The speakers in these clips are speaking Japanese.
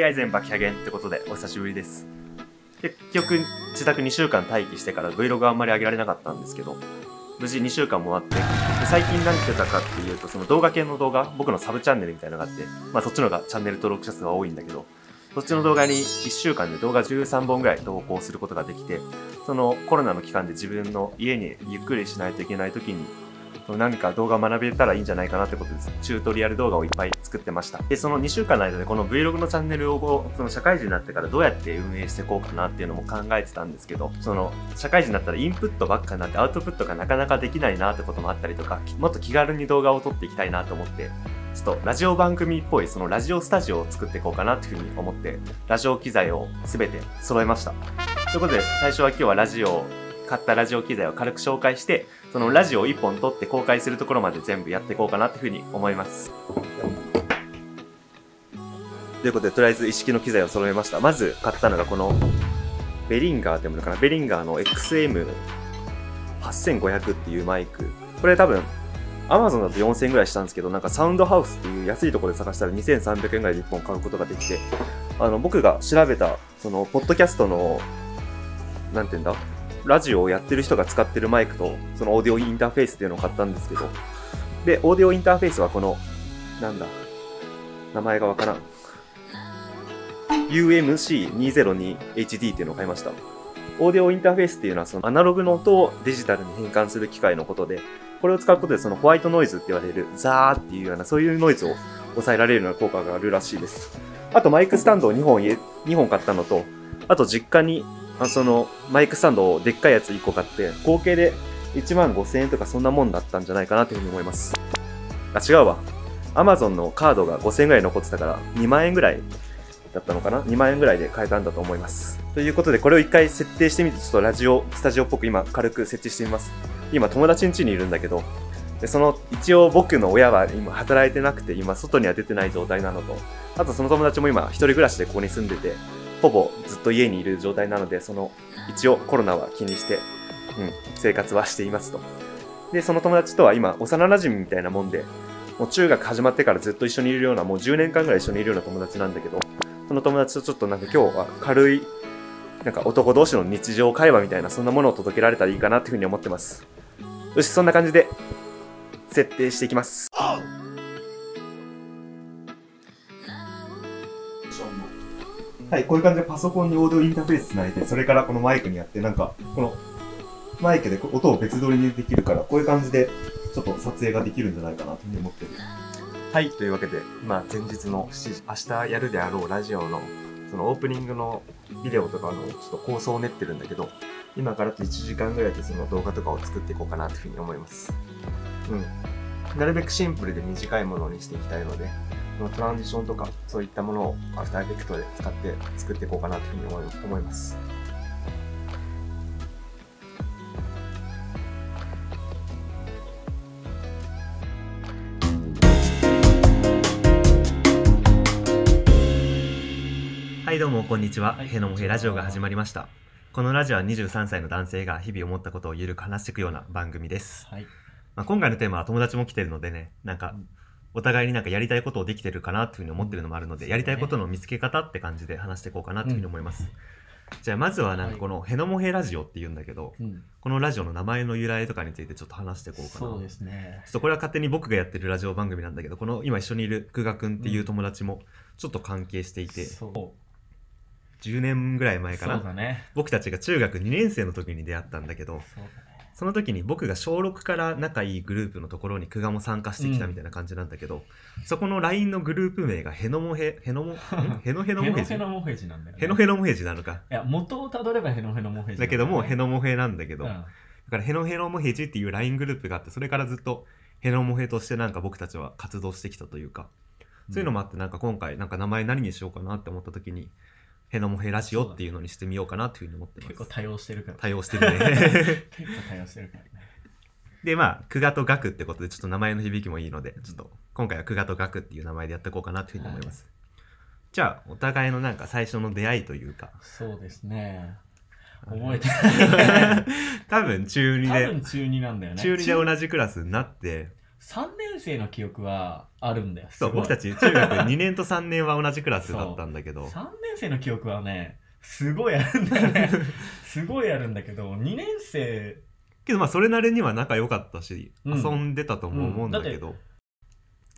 AI 全爆破減ってことでお久しぶりです結局自宅2週間待機してから Vlog あんまり上げられなかったんですけど無事2週間もあって最近何してたかっていうとその動画系の動画僕のサブチャンネルみたいなのがあって、まあ、そっちの方がチャンネル登録者数が多いんだけどそっちの動画に1週間で動画13本ぐらい投稿することができてそのコロナの期間で自分の家にゆっくりしないといけない時に何か動画を学べたらいいんじゃないかなってことです。チュートリアル動画をいっぱい作ってました。で、その2週間の間でこの Vlog のチャンネルをその社会人になってからどうやって運営していこうかなっていうのも考えてたんですけど、その社会人になったらインプットばっかになってアウトプットがなかなかできないなってこともあったりとか、もっと気軽に動画を撮っていきたいなと思って、ちょっとラジオ番組っぽいそのラジオスタジオを作っていこうかなっていうふうに思って、ラジオ機材を全て揃えました。ということで、最初は今日はラジオ買ったラジオ機材を軽く紹介して、そのラジオを1本撮って公開するところまで全部やっていこうかなっていうふうに思います。ということで、とりあえず一式の機材を揃えました。まず買ったのがこの、ベリンガーってものかな。ベリンガーの XM8500 っていうマイク。これ多分、アマゾンだと4000円ぐらいしたんですけど、なんかサウンドハウスっていう安いところで探したら2300円ぐらいで1本買うことができて、あの、僕が調べた、その、ポッドキャストの、なんて言うんだ、ラジオをやってる人が使ってるマイクと、そのオーディオインターフェースっていうのを買ったんですけど、で、オーディオインターフェースはこの、なんだ、名前がわからん。UMC202HD っていうのを買いました。オーディオインターフェースっていうのはそのアナログの音をデジタルに変換する機械のことで、これを使うことでそのホワイトノイズって言われるザーっていうようなそういうノイズを抑えられるような効果があるらしいです。あとマイクスタンドを2本2本買ったのと、あと実家にあ、その、マイクスタンドをでっかいやつ1個買って、合計で1万5000円とかそんなもんだったんじゃないかなというふうに思います。あ、違うわ。アマゾンのカードが5000円ぐらい残ってたから、2万円ぐらいだったのかな ?2 万円ぐらいで買えたんだと思います。ということで、これを1回設定してみて、ちょっとラジオ、スタジオっぽく今軽く設置してみます。今友達ん家にいるんだけど、でその一応僕の親は今働いてなくて今外には出てない状態なのとあとその友達も今一人暮らしでここに住んでてほぼずっと家にいる状態なので、その、一応コロナは気にして、うん、生活はしていますと。で、その友達とは今、幼馴染みたいなもんで、もう中学始まってからずっと一緒にいるような、もう10年間ぐらい一緒にいるような友達なんだけど、その友達とちょっとなんか今日は軽い、なんか男同士の日常会話みたいな、そんなものを届けられたらいいかなっていうふうに思ってます。よし、そんな感じで、設定していきます。はい、こういう感じでパソコンにオーディオインターフェースつないで、それからこのマイクにやって、なんか、このマイクで音を別撮りにできるから、こういう感じで、ちょっと撮影ができるんじゃないかなというに思ってる。はい、というわけで、まあ、前日の7時、明日やるであろうラジオの、そのオープニングのビデオとかのちょっと構想を練ってるんだけど、今からと1時間ぐらいでその動画とかを作っていこうかなというふうに思います。うん。なるべくシンプルで短いものにしていきたいので、のトランジションとか、そういったものをアフターエフェクトで使って作っていこうかなというふうに思います。はいどうもこんにちは。へのもへラジオが始まりました。このラジオは23歳の男性が日々思ったことをゆるく話していくような番組です。はいまあ、今回のテーマは友達も来てるのでね、なんか、お互いになんかやりたいことをできてるかなというふうに思ってるのもあるので、やりたいことの見つけ方って感じで話していこうかなというふうに思います。じゃあまずはなんかこの「へのもへラジオ」っていうんだけど、このラジオの名前の由来とかについてちょっと話していこうかなそうですねちょっとこれは勝手に僕がやってるラジオ番組なんだけどこの今一緒にいる久我君っていう友達もちょっと関係していて、10年ぐらい前から、ね、僕たちが中学2年生の時に出会ったんだけど、そね、その時に僕が小6から仲いいグループのところに久我も参加してきたみたいな感じなんだけど、うん、そこの LINE のグループ名がヘノモヘ ヘノモヘノヘノモヘジなんだよ、ね、ヘノヘノモヘジなのかいや元をたどればヘノヘノモヘジだ、けどもヘノモヘなんだけど、うん、だからヘノヘノモヘジっていう LINE グループがあってそれからずっとヘノモヘとしてなんか僕たちは活動してきたというかそういうのもあってなんか今回なんか名前何にしようかなって思った時にへのもヘラジオっていうのにしてみようかなというふうに思ってます。結構対応してるから。対応してるね。結構してるからね。で、まあ、久我と岳ってことで、ちょっと名前の響きもいいので、ちょっと今回は久我と岳っていう名前でやっていこうかなというふうに思います。はい、じゃあ、お互いのなんか最初の出会いというか。そうですね。覚えてない 多分中2で。多分中2なんだよね。中2で同じクラスになって、3年生の記憶はあるんだよそう僕たち中学2年と3年は同じクラスだったんだけど3年生の記憶はねすごいあるんだよね すごいあるんだけど2年生けどまあそれなりには仲良かったし、うん、遊んでたとも思うんだけど、うん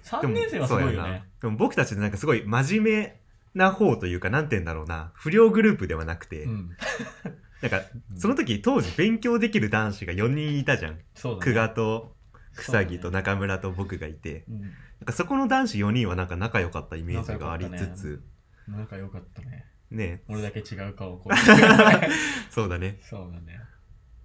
3年生はすごいよねでも僕たちってなんかすごい真面目な方というかなんて言うんだろうな不良グループではなくて、うんなんか、その時、当時勉強できる男子が4人いたじゃん。久我、ね、と、草木と中村と僕がいて、うん、なんかそこの男子4人はなんか仲良かったイメージがありつつ仲良かったねね俺だけ違う顔をこう そうだねそうだね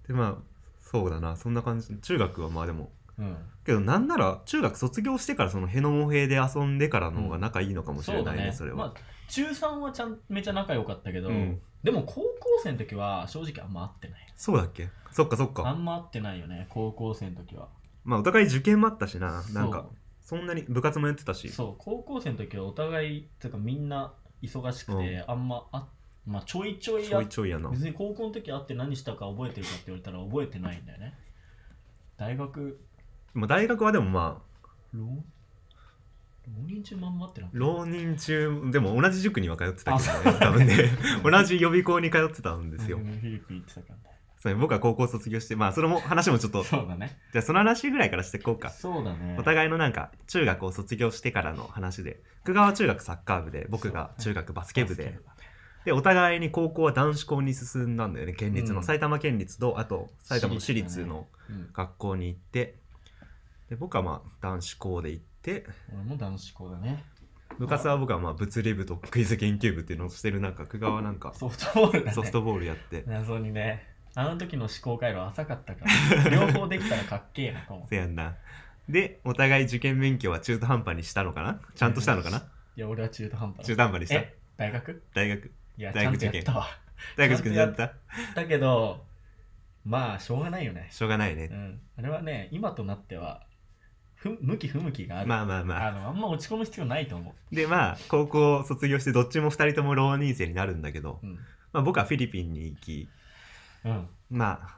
でまあそうだなそんな感じ中学はまあでも、うん、けどなんなら中学卒業してからその辺野も兵で遊んでからの方が仲いいのかもしれないねうん、そ、ね、れは、まあ、中3はちゃんめちゃ仲良かったけど、うん、でも高校生の時は正直あんま会ってないそうだっけそっかそっかあんま会ってないよね高校生の時はまあお互い受験もあったしななんかそんなに部活もやってたしそう高校生の時はお互いてかみんな忙しくて、あんまあまあちょいちょいちょいちょいやな別に高校の時会って何したか覚えてるかって言われたら覚えてないんだよね大学まあ大学はでもまあ浪人中まんまってな浪人中でも同じ塾には通ってたけどね多分ね 同じ予備校に通ってたんですよフィリピン行ってたからねそう僕は高校卒業してまあそれも話もちょっとそうだねじゃあその話ぐらいからしていこうかそうだねお互いのなんか中学を卒業してからの話で久川中学サッカー部で僕が中学バスケ部で、ね、でお互いに高校は男子校に進んだんだよね県立の、うん、埼玉県立とあと埼玉の私立の学校に行って、ねうん、で僕はまあ男子校で行って俺も男子校だね部活は僕はまあ物理部とクイズ研究部っていうのをしてる中久川はなんかソフトボール、ね、ソフトボールやって謎にねあの時の思考回路浅かったから 両方できたらかっけえなと思っせやんなでお互い受験勉強は中途半端にしたのかなちゃんとしたのかないや俺は中途半端中途半端にしたえ大学大学いや大学受験たわ大学受験やっただけどまあしょうがないよねしょうがないね、うん、あれはね今となってはふ向き不向きがあるまあまあまああのあんま落ち込む必要ないと思うでまあ高校卒業してどっちも2人とも浪人生になるんだけど、うん、まあ、僕はフィリピンに行きうんまあ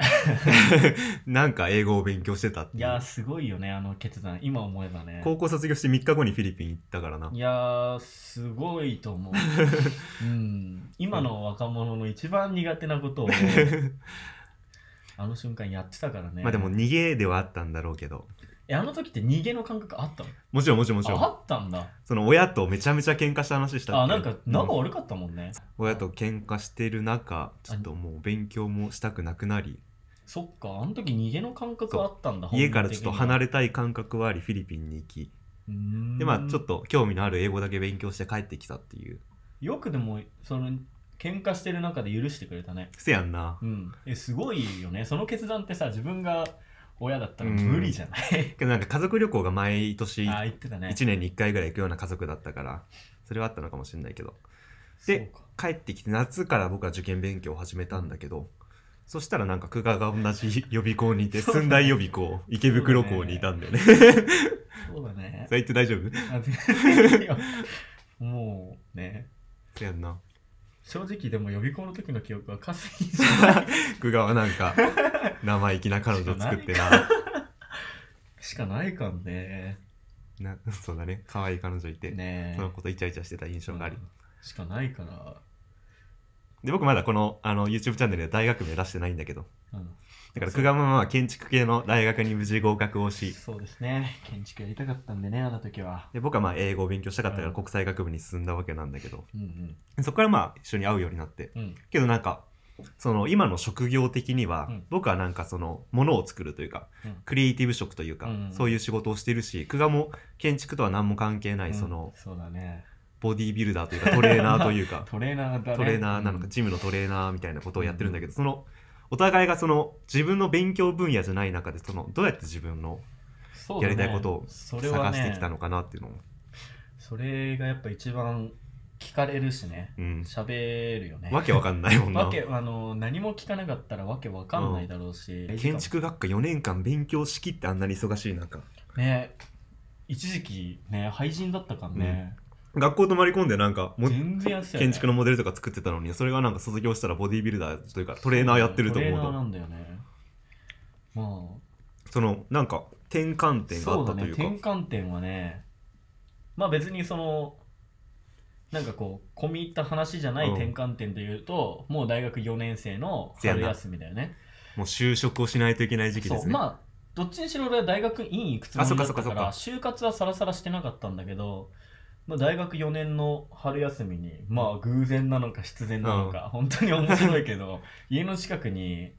なんか英語を勉強してたっていいやーすごいよねあの決断今思えばね高校卒業して3日後にフィリピン行ったからないやーすごいと思う、うん、今の若者の一番苦手なことを あの瞬間やってたからねまあでも逃げではあったんだろうけどえあの時って逃げの感覚あったのもちろんもちろんもちろんあったんだその親とめちゃめちゃ喧嘩した話したあなんか仲悪かったもんね、うん、親と喧嘩してる中ちょっともう勉強もしたくなくなりそっかあの時逃げの感覚あったんだ家からちょっと離れたい感覚はありフィリピンに行きでまあちょっと興味のある英語だけ勉強して帰ってきたっていうよくでもその喧嘩してる中で許してくれたねせやんな、うん、えすごいよねその決断ってさ自分が親だったら無理じゃない、けどなんか家族旅行が毎年1年に1回ぐらい行くような家族だったからそれはあったのかもしれないけどで帰ってきて夏から僕は受験勉強を始めたんだけどそしたらなんか久我が同じ 予備校にいて駿台予備校池袋校にいたんだよねそうだね そう言って大丈夫もうねそうやんな正直でも予備校の時の記憶はかすぎじゃ久我はなんか生意気な彼女作ってなしかないかんねな そうだね可愛い彼女いて、ね、そのことイチャイチャしてた印象があり、うん、しかないからで僕まだこのあの YouTube チャンネルで大学名出してないんだけど、うん、だから久我もマは建築系の大学に無事合格をしそうですね建築やりたかったんでねあの時はで僕はまあ英語を勉強したかったから国際学部に進んだわけなんだけど、うんうん、そこからまあ一緒に会うようになって、うん、けどなんかその今の職業的には、うん、僕はなんかそのものを作るというか、うん、クリエイティブ職というか、うんうん、そういう仕事をしてるし久我も建築とは何も関係ない、そのそうだねボディービルダーというかトレーナーというか トレーナー、ね、トレーナーなのか、ジムのトレーナーみたいなことをやってるんだけど、そのお互いがその自分の勉強分野じゃない中でそのどうやって自分のやりたいことを探してきたのかなっていうのをそ、ね,、れがやっぱ一番聞かれるしね喋、うん、るよねわけわかんないもんなわけあの何も聞かなかったらわけわかんないだろうし、うん、建築学科4年間勉強しきってあんなに忙しい中ね一時期ね廃人だったからね、うん学校泊まり込んでなんか全然やってた建築のモデルとか作ってたのにそれがなんか卒業したらボディービルダーというかトレーナーやってると思うとそのなんか転換点があったというか転換点はねまあ別にそのなんかこう込み入った話じゃない転換点というと、もう大学4年生の春休みだよねもう就職をしないといけない時期でそすうねまあどっちにしろ俺は大学院行くつもりだったあそっかそっかかそっ就活はさらさらしてなかったんだけどまあ、大学4年の春休みにまあ偶然なのか必然なのか、本当に面白いけど 家の近くに、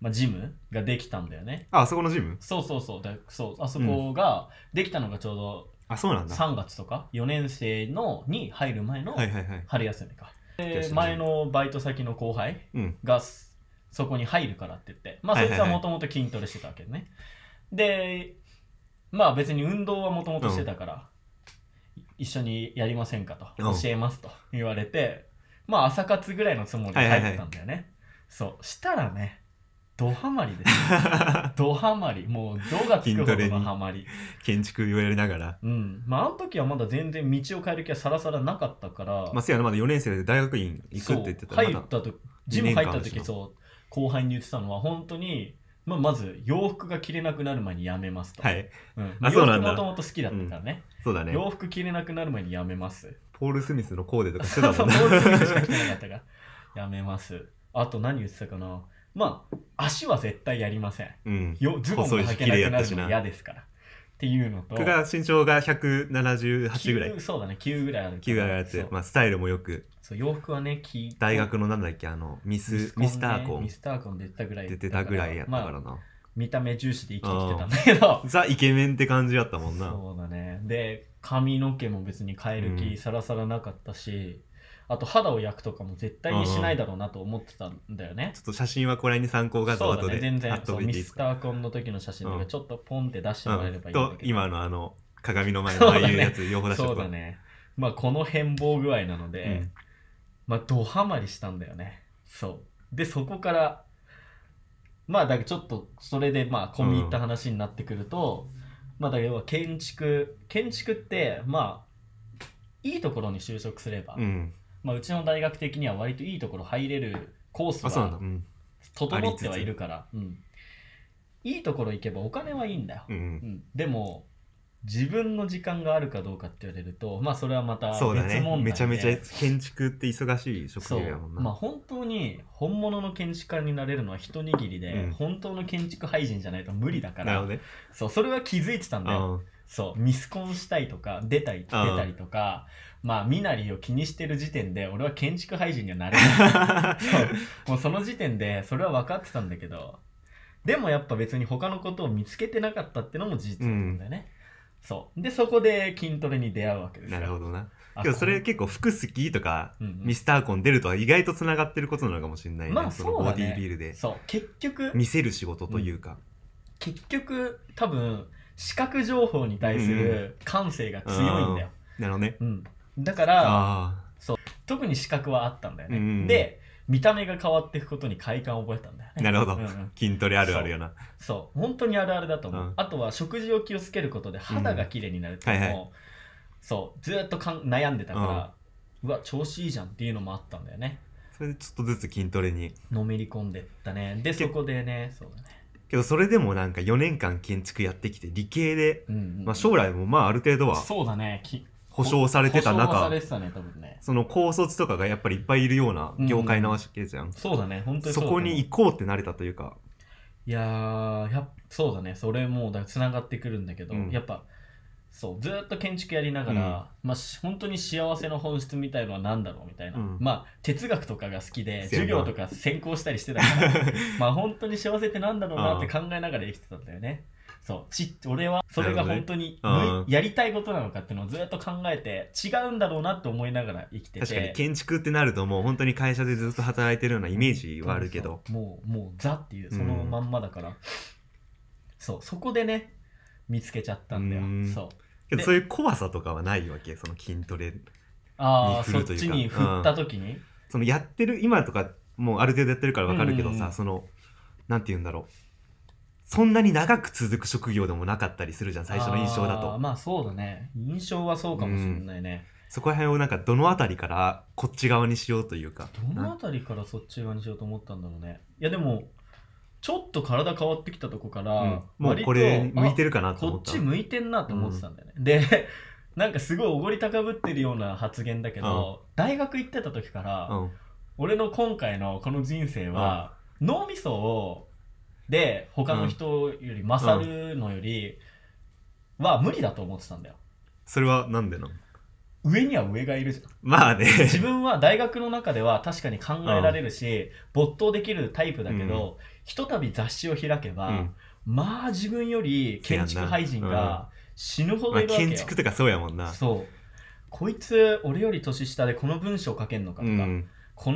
まあ、ジムができたんだよねああそこのジムそうそうそうだそうあそこができたのがちょうどあそうなんだ3月とか4年生のに入る前の春休みか、で前のバイト先の後輩がそこに入るからって言って、まあそいつはもともと筋トレしてたわけね、でまあ別に運動はもともとしてたから、一緒にやりませんかと教えますと言われて、まあ朝活ぐらいのつもりで入ったんだよね、はいはいはい、そうしたらねドハマりですド ハマりもう「ド」がつくほどのハマり建築言われながらうんまああの時はまだ全然道を変える気はさらさらなかったからまあせやなまだ4年生で大学院行くって言ってた入った時ジム入った時そう後輩に言ってたのは本当にまあ、まず洋服が着れなくなる前にやめますと。はい。うん、あそうなんだ洋服もともと好きだったからね、そうだね。洋服着れなくなる前にやめます。ポール・スミスのコーデとかしてたも そんう、ポールスミスしか着てなかったから。やめます。あと何言ってたかなまあ、足は絶対やりません。うん。よズボンが履けなくなるの嫌ですから。っていうのと僕が身長が178ぐらい9そうだね9ぐらいある九ぐらいあって、まあ、スタイルもよくそう洋服はね大学のなんだっけあのミスミスターコンミスターコン出てたぐらい出てたぐらいやったからな、見た目重視で生きてきてたんだけどザイケメンって感じやったもんなそうだねで髪の毛も別に変える気さらさらなかったし、あと肌を焼くとかも絶対にしないだろうなと思ってたんだよね。ちょっと写真はこれに参考画像後で、ね、全然そうミスターコンの時の写真とかちょっとポンって出してもらえればいい、うん、と今のあの鏡の前のああいうやつ両方出してそうだね、まあこの変貌具合なので、うん、まあドハマりしたんだよねそうでそこからまあだからちょっとそれでまあ込み入った話になってくると、うん、まあだけど、建築建築ってまあいいところに就職すれば、うん、まあ、うちの大学的には割といいところ入れるコースが整ってはいるから、うん、いいところ行けばお金はいいんだよ、うんうんでも自分の時間があるかどうかって言われるとまあそれはまたん、別そうだねめちゃめちゃ建築って忙しい職業やもんな、まあ本当に本物の建築家になれるのは一握りで、うん本当の建築俳人じゃないと無理だかなるほらどねそうそれは気づいてたんだよそうミスコンしたいとか出たり出たりとかまあ身なりを気にしてる時点で俺は建築廃人にはなれない そうもうその時点でそれは分かってたんだけどでもやっぱ別に他のことを見つけてなかったってのも事実なんだよね、うん、そうでそこで筋トレに出会うわけですなるほどなけどそれ結構服好きとか、うんうん、ミスターコン出るとは意外とつながってることなのかもしれないね、まあそう、ね、ボディービールでそう結局見せる仕事というか、うん、結局多分視覚情報に対する感性が強いんだよ、うん、なるほどね、うん、だからそう特に資格はあったんだよね、うん、で見た目が変わっていくことに快感を覚えたんだよねなるほど、うん筋トレあるあるよなそう本当にあるあるだと思う、うん、あとは食事を気をつけることで肌が綺麗になるっていうのも、うんはいはい、そうずっとかん悩んでたから、うん、うわ調子いいじゃんっていうのもあったんだよねそれでちょっとずつ筋トレにのめり込んでったねでそこでねそうだねけどそれでもなんか4年間建築やってきて理系で、うんうんうん、まあ、将来もまあある程度はそうだねき保証されてた中、ね、多分ね。その高卒とかがやっぱりいっぱいいるような業界なわけじゃん。うん、そうだね、本当にそこに行こうってなれたというか。いやー、やそうだね、それもだつながってくるんだけど、うん、やっぱ、そうずっと建築やりながら、うん、まあ、本当に幸せの本質みたいのは何だろうみたいな、うん、まあ哲学とかが好きで授業とか専攻したりしてたから まあ本当に幸せって何だろうなって考えながら生きてたんだよねそうち俺はそれが本当に、ほねうんやりたいことなのかっていうのをずっと考えて違うんだろうなって思いながら生きてて確かに建築ってなるともう本当に会社でずっと働いてるようなイメージはあるけどううもうもうザっていうそのまんまだから、そうそこでね見つけちゃったんだよ、うんそうけどそういう怖さとかはないわけその筋トレああに振そっるというかちに振った時に、そのやってる今とかもうある程度やってるからわかるけどさ、うんそのなんて言うんだろうそんなに長く続く職業でもなかったりするじゃん最初の印象だとまあそうだね印象はそうかもしれないね、うん、そこら辺をなんかどの辺りからこっち側にしようというかどの辺りからそっち側にしようと思ったんだろうねいやでもちょっと体変わってきたとこから、うん、もうこれ向いてるかなと思ったこっち向いてんなと思ってたんだよね、うん、でなんかすごいおごり高ぶってるような発言だけど、大学行ってた時から、俺の今回のこの人生は、脳みそをで他の人より勝るのよりは無理だと思ってたんだよそれはなんでなの上には上がいるじゃんまあね自分は大学の中では確かに考えられるし、没頭できるタイプだけど、ひとたび雑誌を開けば、うん、まあ自分より建築俳人が死ぬほどいるわけよ、まあ、建築とかそうやもんなそうこいつ俺より年下でこの文章書けんのかとか、うんこ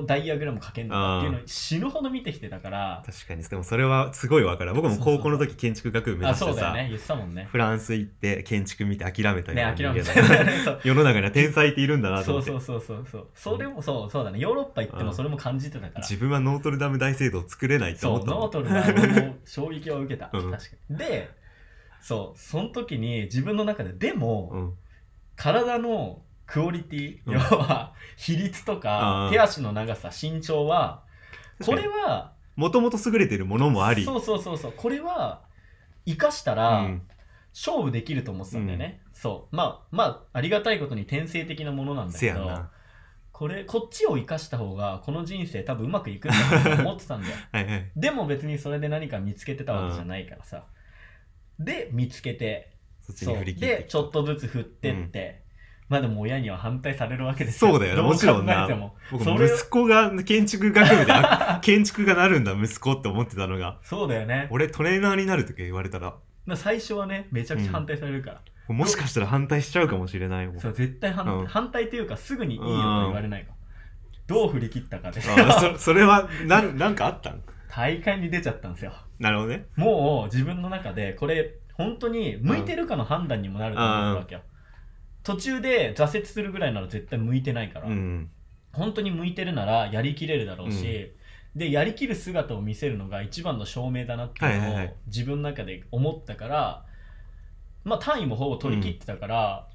のダイアグラム書けんだっていうのを死ぬほど見てきてたから確かにでもそれはすごい分から僕も高校の時建築学部目指してさ、ねね、フランス行って建築見て諦めたりね諦めた 世の中には天才っているんだなと思ってそうそうそうそうそれもそうそうだねヨーロッパ行ってもそれも感じてたから自分はノートルダム大聖堂作れないと思ったそうノートルダムの衝撃を受けた、うん、確かにでそうその時に自分の中ででも、うん、体のクオリティ、うん、要は比率とか手足の長さ身長はこれはもともと優れてるものもありそうそうそうそうこれは生かしたら、勝負できると思ってたんだよね、うん、そうまあまあありがたいことに天性的なものなんだけどこれこっちを生かした方がこの人生多分うまくいくんだと思ってたんだよ はい、でも別にそれで何か見つけてたわけじゃないからさ、で見つけてそうでちょっとずつ振ってって、まあでも親には反対されるわけですよそうだよねもちろんな僕息子が建築学部で建築がなるんだ息子って思ってたのがそうだよね俺トレーナーになるとき言われたら最初はねめちゃくちゃ反対されるから、うん、もしかしたら反対しちゃうかもしれないもんそう絶対反うん、反対というかすぐにいいよと言われないか、どう振り切ったかでそそれは何なんかあったん大会に出ちゃったんですよなるほどねもう自分の中でこれ本当に向いてるかの判断にもなると思うわけよ、うん途中で挫折するぐらいなら絶対向いてないから、うん、本当に向いてるならやりきれるだろうし、うん、でやりきる姿を見せるのが一番の証明だなっていうのを自分の中で思ったから、まあ単位もほぼ取り切ってたから、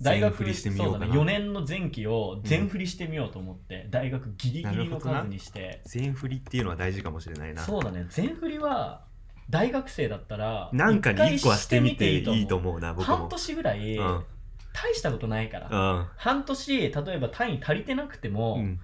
うん、大学そうだ、ね、4年の前期を全振りしてみようと思って、大学ギリギリの数にして全振りっていうのは大事かもしれないなそうだね全振りは大学生だったらなんかに1個はしてみていいと思うな僕も半年ぐらい、うん大したことないから、うん半年例えば単位足りてなくても、うん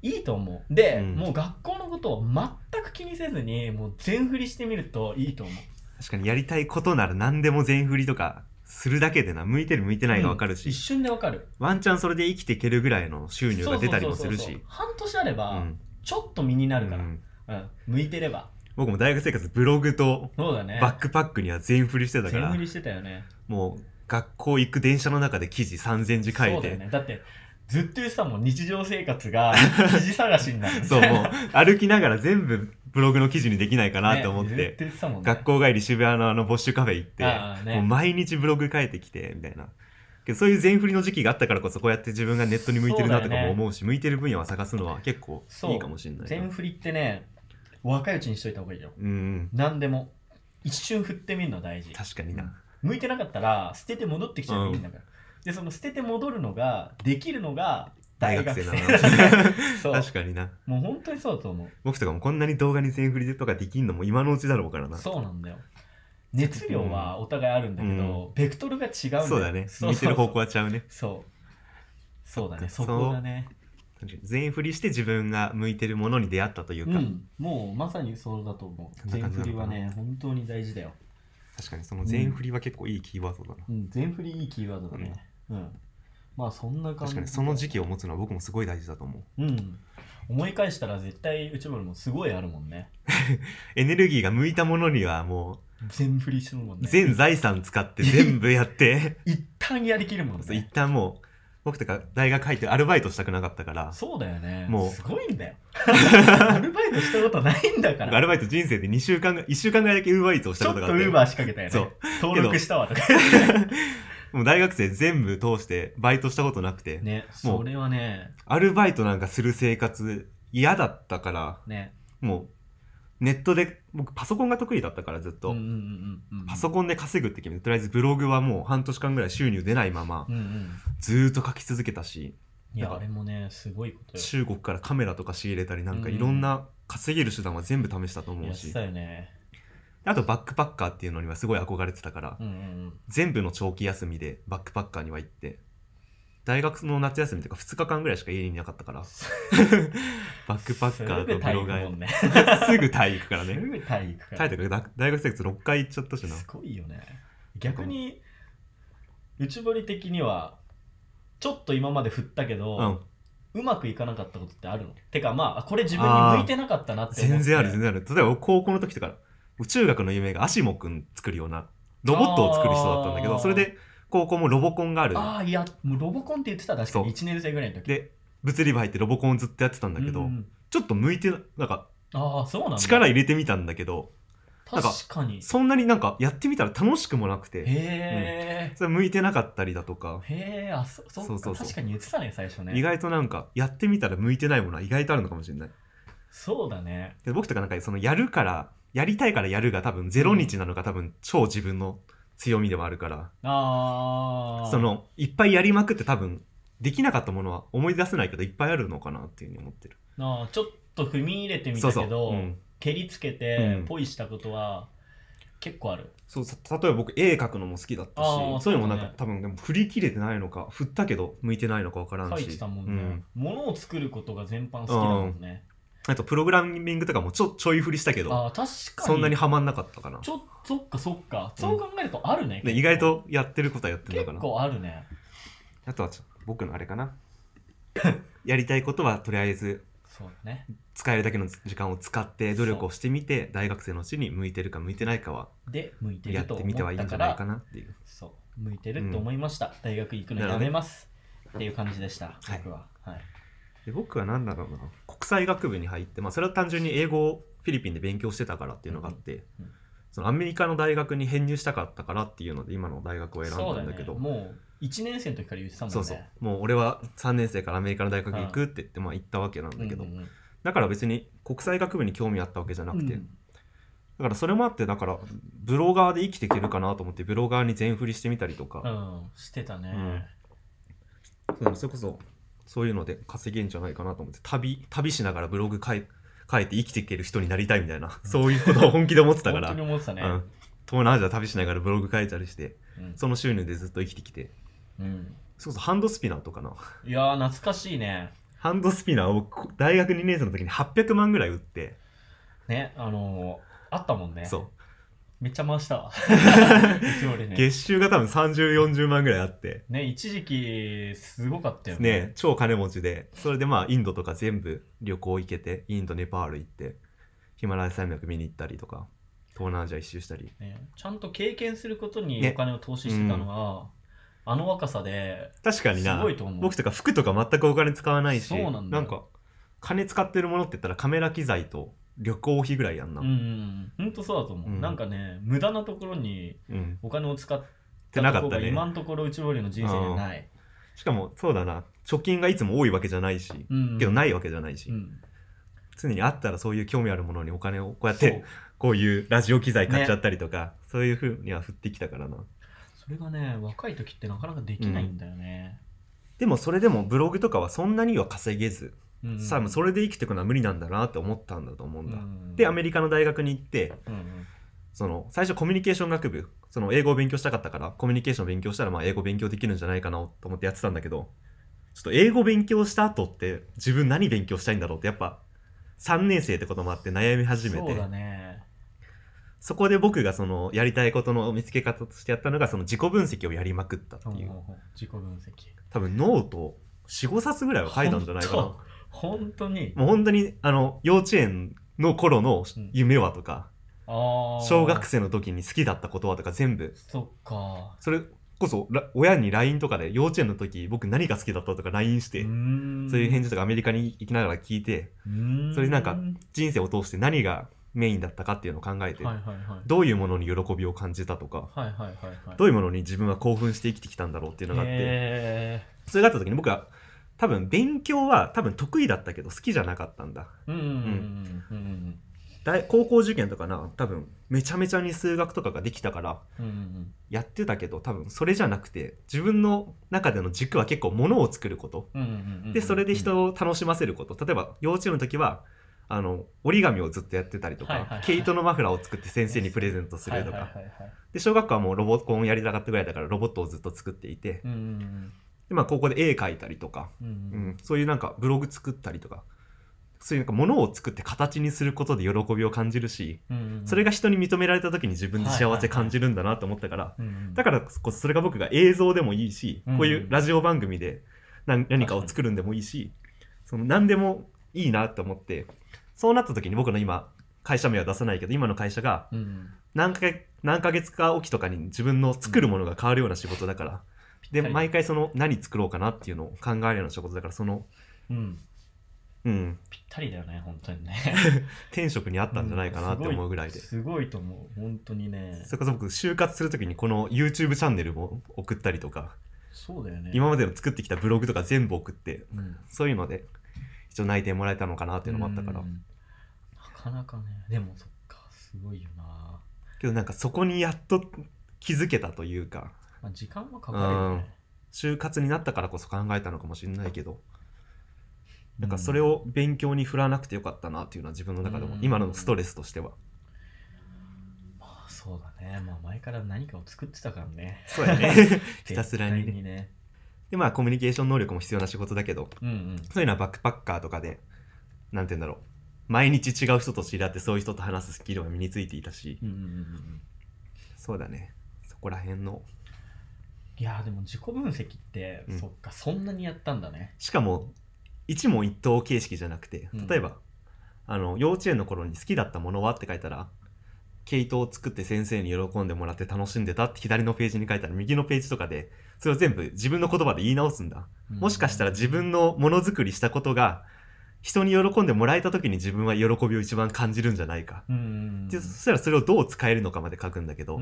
いいと思うで、うんもう学校のことを全く気にせずにもう全振りしてみるといいと思う確かにやりたいことなら何でも全振りとかするだけでな向いてる向いてないが分かるし、一瞬でわかるワンチャンそれで生きていけるぐらいの収入が出たりもするし半年あれば、ちょっと身になるから、ううん向いてれば僕も大学生活ブログとそうだねバックパックには全振りしてたか全振りしてたよねもう学校行く電車の中で記事3000字書いて。そうだよね。だって、ずっと言ってたもん、日常生活が 記事探しになるそう、もう歩きながら全部ブログの記事にできないかなと思って、ねってね、学校帰り渋谷のあの、ボッシュカフェ行って、ね、もう毎日ブログ書いてきて、みたいな。そういう全振りの時期があったからこそこうやって自分がネットに向いてるなとかも思うし、ね、向いてる分野を探すのは結構いいかもしれない全振りってね若いうちにしといた方がいいよ、うんうん、何でも一瞬振ってみるの大事確かにな、向いてなかったら捨てて戻ってきちゃうべだから、うん、でその捨てて戻るのができるのが大学生なの確かになもう本当にそうだと思う僕とかもこんなに動画に全振りとかできんのも今のうちだろうからなそうなんだよ熱量はお互いあるんだけど、うん、ベクトルが違うんだよそうだね見てる方向はちゃうねそうそうだねそこだね全振りして自分が向いてるものに出会ったというか、うん、もうまさにそうだと思う全振りはね本当に大事だよ確かにその全振りは結構いいキーワードだな、うん、全振りいいキーワードだね、うん、うん、まあそんな感じ確かにその時期を持つのは僕もすごい大事だと思ううん思い返したら絶対内村もすごいあるもんね エネルギーが向いたものにはもう全振りしてるもんね全財産使って全部やって 一旦やりきるもんね一旦もう僕とか大学入ってアルバイトしたくなかったからそうだよねもうすごいんだよ アルバイトしたことないんだからアルバイト人生で2週間1週間ぐらいだけウーバーイーツをしたことがあってちょっとウーバー仕掛けたよねそう登録したわとかもう大学生全部通してバイトしたことなくてねそれはねアルバイトなんかする生活嫌だったから、ね、もうネットで僕パソコンが得意だったからずっと、パソコンで稼ぐって決めてとりあえずブログはもう半年間ぐらい収入出ないまま、ずっと書き続けたしいやあれもねすごいこと中国からカメラとか仕入れたりなんかいろんな稼げる手段は全部試したと思うし、あとバックパッカーっていうのにはすごい憧れてたから、全部の長期休みでバックパッカーには行って大学の夏休みとか2日間ぐらいしか家にいなかったから バックパッカーとブロガーすぐ体育からねすぐ体育から、ね、体育から大学生活6回行っちゃったしなすごいよね逆に内堀的にはちょっと今まで振ったけど、うん、うまくいかなかったことってあるのてかまあこれ自分に向いてなかったなって全然ある全然ある例えば高校の時とか中学の夢がアシモくん作るようなロボットを作る人だったんだけどそれで高校もロボコンがあるああいやもうロボコンって言ってた確かに1年生ぐらいの時で物理部入ってロボコンずっとやってたんだけど、ちょっと向いてなんかあそうなん力入れてみたんだけど確かにそんなになんかやってみたら楽しくもなくてへえ、うん、それ向いてなかったりだとかへえあそそそうそう確かに言ってたね最初ね意外となんかやってみたら向いてないものは意外とあるのかもしれないそうだね僕とかなんかそのやるからやりたいからやるが多分0日なのか、多分超自分の、う強みでもあるからあそのいっぱいやりまくって多分できなかったものは思い出せないけどいっぱいあるのかなっていうふうに思ってるあちょっと踏み入れてみたけど、うん、蹴りつけてポイしたことは結構ある、うん、そう例えば僕絵描くのも好きだったしそういうのもなんか、ね、多分でも振り切れてないのか振ったけど向いてないのか分からんしいてたもんね、うん、物を作ることが全般好きだもんね、うんあとプログラミングとかもちょちょい振りしたけどあ確かにそんなにはまんなかったかなちょっそっかそっかそう考えるとあるね、ね意外とやってることはやってるのかな構あるねあとはちょ僕のあれかな やりたいことはとりあえずそうだね使えるだけの時間を使って努力をしてみて大学生のうちに向いてるか向いてないかはで向いてやってみてはいいんじゃないかなっていうそう向いてると思いました、大学行くのやめます、っていう感じでした、はい僕は、はい、で僕は何だろうな国際学部に入って、まあ、それは単純に英語をフィリピンで勉強してたからっていうのがあって、うんうん、そのアメリカの大学に編入したかったからっていうので今の大学を選んだんだけど、ね、もう1年生の時から言ってたもんねそうそうもう俺は3年生からアメリカの大学行くって言って、まあ、行ったわけなんだけど、うんうんだから別に国際学部に興味あったわけじゃなくて、うん、だからそれもあってだからブロガーで生きていけるかなと思ってブロガーに全振りしてみたりとか、してたね、そうそれこそそういうので稼げんじゃないかなと思って旅旅しながらブログ書い書いて生きていける人になりたいみたいな、そういうことを本気で思ってたから本当に思ってたね、うん、東南アジア旅しながらブログ書いたりして、うん、その収入でずっと生きてきて、うん、そうそうハンドスピナーとかないや懐かしいねハンドスピナーを大学2年生の時に800万ぐらい売ってねあのー、あったもんねそうめっちゃ回した ね、月収が多分3040万ぐらいあってね一時期すごかったよね、ね、超金持ちでそれでまあインドとか全部旅行行けてインドネパール行ってヒマラヤ山脈見に行ったりとか東南アジア一周したり、ね、ちゃんと経験することにお金を投資してたのは。うん、あの若さで確かにな僕とか服とか全くお金使わないしそうなんなんか金使ってるものって言ったらカメラ機材と旅行費ぐらいやんな、うん、ほんそうだと思う、うん、なんかね無駄なところにお金を使ってなかったり今のところうちの人生でない、しかもそうだな貯金がいつも多いわけじゃないし、うんうん、けどないわけじゃないし、うん、常にあったらそういう興味あるものにお金をこうやってこういうラジオ機材買っちゃったりとか、ね、そういうふうには振ってきたからなそれがね若い時ってなかなかできないんだよね、でもそれでもブログとかはそんなには稼げずさあそれで生きていくのは無理なんだなって思ったんだと思うんだ、うん、でアメリカの大学に行って、うん、その最初コミュニケーション学部その英語を勉強したかったからコミュニケーション勉強したらまあ英語勉強できるんじゃないかなと思ってやってたんだけどちょっと英語勉強した後って自分何勉強したいんだろうってやっぱ3年生ってこともあって悩み始めてそ、ね、そこで僕がそのやりたいことの見つけ方としてやったのがその自己分析をやりまくったっていう自己分析多分ノート45冊ぐらいは書いたんじゃないかな本当にもう本当にあの幼稚園の頃の夢はとか、うん、小学生の時に好きだったことはとか全部そっかそれこそ親に LINE とかで幼稚園の時僕何が好きだったとか LINE してそういう返事とかアメリカに行きながら聞いてそれなんか人生を通して何がメインだったかっていうのを考えて、はいはいはい、どういうものに喜びを感じたとか、はいはいはいはい、どういうものに自分は興奮して生きてきたんだろうっていうのがあってそれがあった時に僕は多分勉強は多分得意だったけど好きじゃなかったんだ。うん、高校受験とかな多分めちゃめちゃに数学とかができたから、やってたけど多分それじゃなくて自分の中での軸は結構ものを作ること、でそれで人を楽しませること例えば幼稚園の時はあの折り紙をずっとやってたりとか、毛糸のマフラーを作って先生にプレゼントするとか、で小学校はもうロボコンやりたかったぐらいだからロボットをずっと作っていて、うんうんうんあ、ここで絵描いたりとか、うん、うん、そういうなんかブログ作ったりとかそういうなんか物を作って形にすることで喜びを感じるし、うんうんうん、それが人に認められた時に自分で幸せ感じるんだなと思ったから、はいはいはい、だからそれが僕が映像でもいいし、うんうん、こういうラジオ番組で何何かを作るんでもいいしその何でもいいなと思ってそうなった時に僕の今会社名は出さないけど今の会社が何ヶ,、何ヶ月かおきとかに自分の作るものが変わるような仕事だから。うんで、はい毎回その何作ろうかなっていうのを考えるような仕事だからその、うんうん、ぴったりだよね本当にね 天職にあったんじゃないかなって思うぐらいで、んすごいすごいと思う本当にねそれこそ僕就活するときにこの YouTube チャンネルも送ったりとかそうだよね今までの作ってきたブログとか全部送ってうんそういうので一応内定もらえたのかなっていうのもあったから、うんなかなかねでもそっかすごいよなけどなんかそこにやっと気づけたというかまあ、時間はかかるよね、就活になったからこそ考えたのかもしれないけどなんかそれを勉強に振らなくてよかったなっていうのは自分の中でも今のストレスとしては、まあそうだねまあ前から何かを作ってたからねそうやね ひたすらにね、ね、でまあコミュニケーション能力も必要な仕事だけど、うんうん、そういうのはバックパッカーとかでなんて言うんだろう毎日違う人と知り合ってそういう人と話すスキルは身についていたし、うんうんうんうん、そうだねそこら辺のいやでも自己分析って、うん、そっかそんなにやったんだねしかも一問一答形式じゃなくて例えば、うん、あの幼稚園の頃に好きだったものはって書いたら毛糸を作って先生に喜んでもらって楽しんでたって左のページに書いたら右のページとかでそれを全部自分の言葉で言い直すんだ、うん、もしかしたら自分のものづくりしたことが人に喜んでもらえた時に自分は喜びを一番感じるんじゃないか、でそしたらそれをどう使えるのかまで書くんだけど、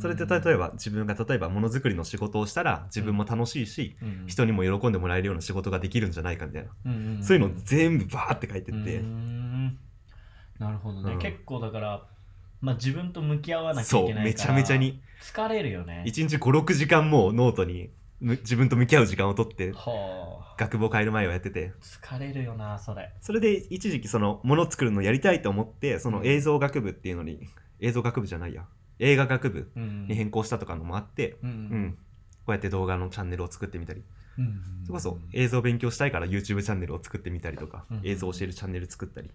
それって例えば自分が例えばものづくりの仕事をしたら自分も楽しいし、人にも喜んでもらえるような仕事ができるんじゃないかみたいな、そういうの全部バーって書いてって。なるほどね、うん、結構だからまあ、自分と向き合わなきゃいけないからめちゃめちゃに疲れるよね1日56時間もうノートに自分と向き合う時間を取って学部を変える前はやってて疲れるよなそれそれで一時期そのもの作るのやりたいと思ってその映像学部っていうのに、うん、映像学部じゃないや映画学部に変更したとかのもあって、うん、うん、こうやって動画のチャンネルを作ってみたり、うん、それこそ映像勉強したいから YouTube チャンネルを作ってみたりとか、映像を教えるチャンネル作ったり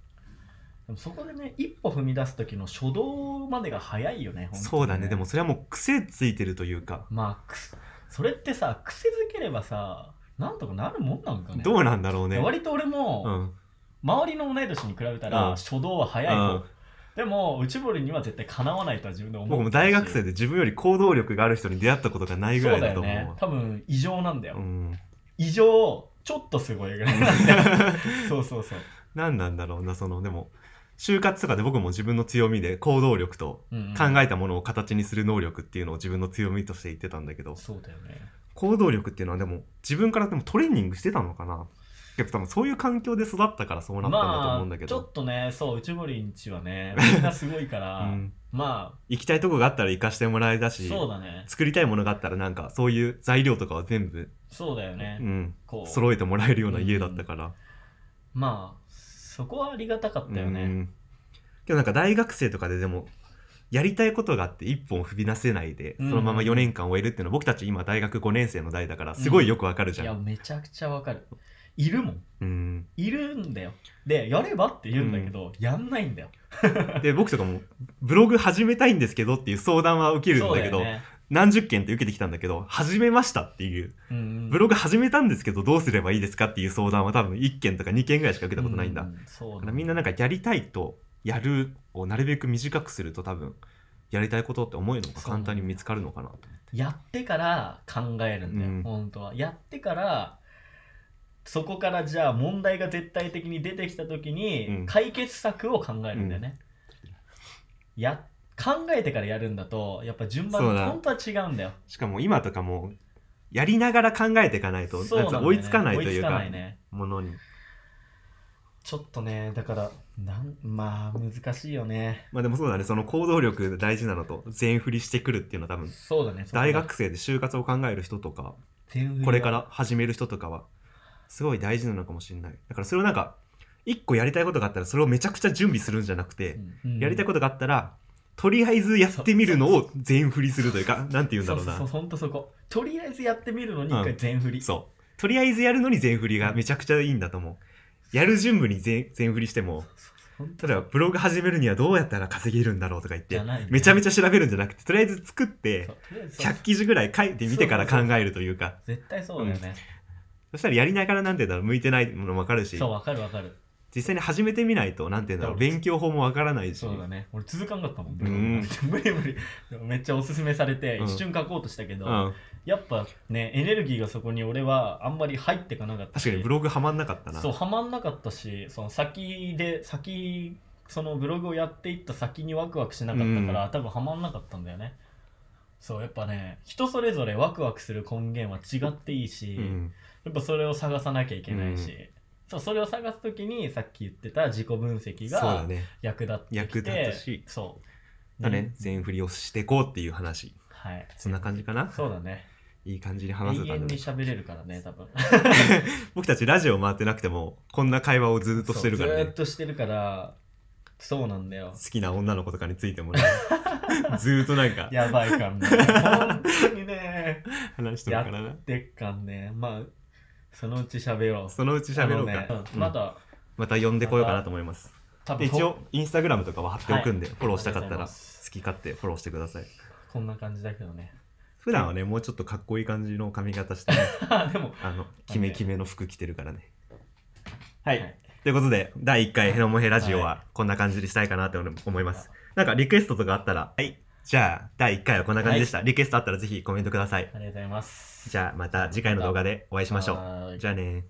でもそこでね一歩踏み出す時の初動までが早いよねそうだねでもそれはもう癖ついてるというかまあそれってさ癖づければさなんとかなるもんなんかねどうなんだろうね割と俺も、うん、周りの同い年に比べたら、初動は早いの、でも内堀には絶対かなわないとは自分で思う僕も大学生で自分より行動力がある人に出会ったことがないぐらいだと思うそうだよね多分異常なんだよ、うん、異常ちょっとすごいぐらいなんだよ そうそうそう何なんだろうなそのでも就活とかで僕も自分の強みで行動力と考えたものを形にする能力っていうのを自分の強みとして言ってたんだけど、そうだよね。行動力っていうのはでも自分からでもトレーニングしてたのかなやっぱ多分そういう環境で育ったからそうなったんだと思うんだけど、まあ、ちょっとねそう内堀んちはね みんなすごいから、うん、まあ行きたいとこがあったら行かしてもらえたしそうだね作りたいものがあったらなんかそういう材料とかは全部そうだよね、うん、こう揃えてもらえるような家だったから、うん、まあそこはありがたかったよね、うん、今日なんか大学生とかででもやりたいことがあって一本踏み出せないで、そのまま4年間終えるっていうのは僕たち今大学5年生の代だからすごいよくわかるじゃん、うん、いやめちゃくちゃわかるいるもん、うん、いるんだよでやればって言うんだけど、うん、やんないんだよで僕とかもブログ始めたいんですけどっていう相談は受けるんだけど、ね、何十件って受けてきたんだけど、始めましたっていう、ブログ始めたんですけど、どうすればいいですかっていう相談は多分1件とか2件ぐらいしか受けたことないんだ。ん、だからみんななんかやりたいとやるをなるべく短くすると多分、やりたいことって思えるのが簡単に見つかるのかなとやってから考えるんだよ、うん、本当は。やってから、そこからじゃあ問題が絶対的に出てきた時に、解決策を考えるんだよね。うんや考えてからやるんだとやっぱ順番が本当は違うんだよしかも今とかもやりながら考えていかないと、なね追いつかないというかいねものにちょっとねだからなんまあ難しいよねまあでもそうだねその行動力大事なのと全振りしてくるっていうのは多分そうだね大学生で就活を考える人とかこれから始める人とかはすごい大事なのかもしれないだからそれをなんか一個やりたいことがあったらそれをめちゃくちゃ準備するんじゃなくて、やりたいことがあったらとりあえずやってみるのを全振りするというか、なんて言うんだろうな。そうそう、ほんとそこ。とりあえずやってみるのに一回全振り、うん、そう。とりあえずやるのに全振りがめちゃくちゃいいんだと思う。やる準備に全全振りしても、ただブログ始めるにはどうやったら稼げるんだろうとか言って、ね、めちゃめちゃ調べるんじゃなくて、とりあえず作って、100記事ぐらい書いてみてから考えるというか。そうそうそう絶対そうだよね、うん。そしたらやりながらなんて言うんだろう、向いてないものもわかるし。そう、わかるわかる。実際に始めてみないと、なんていうんだろう、勉強法もわからないし。そうだね。俺続かんかったもん。うん、無理無理。めっちゃおすすめされて、一瞬書こうとしたけど、うん、やっぱね、エネルギーがそこに俺はあんまり入ってかなかったし。確かにブログはまんなかったな。そう、はまんなかったし、その先で、先、そのブログをやっていった先にワクワクしなかったから、うん、多分はまんなかったんだよね。そう、やっぱね、人それぞれワクワクする根源は違っていいし、やっぱそれを探さなきゃいけないし、そうそれを探す時にさっき言ってた自己分析そうだがね役立ってきて役立つしそうだね、全振りをしていこうっていう話はいそんな感じかなそうだねいい感じに話せんだに喋れるからね多分 僕たちラジオ回ってなくてもこんな会話をずっとしてるからね、ずっとしてるからそうなんだよ好きな女の子とかについてもね ずっとなんかやばい感ね本当にね 話してるからやってっかんねまあそのうち喋ろうそのうち喋ろうか、ねまた、また呼んでこようかなと思います一応インスタグラムとかは貼っておくんで、フォローしたかったら好き勝手フォローしてくださいこんな感じだけどね普段はね、もうちょっとかっこいい感じの髪型して、でもあのキメキメの服着てるからねはい、ということで第1回ヘロモヘラジオはこんな感じにしたいかなって思います、なんかリクエストとかあったらはいじゃあ、第1回はこんな感じでした。はい、リクエストあったらぜひコメントください。ありがとうございます。じゃあ、また次回の動画でお会いしましょう。じゃあね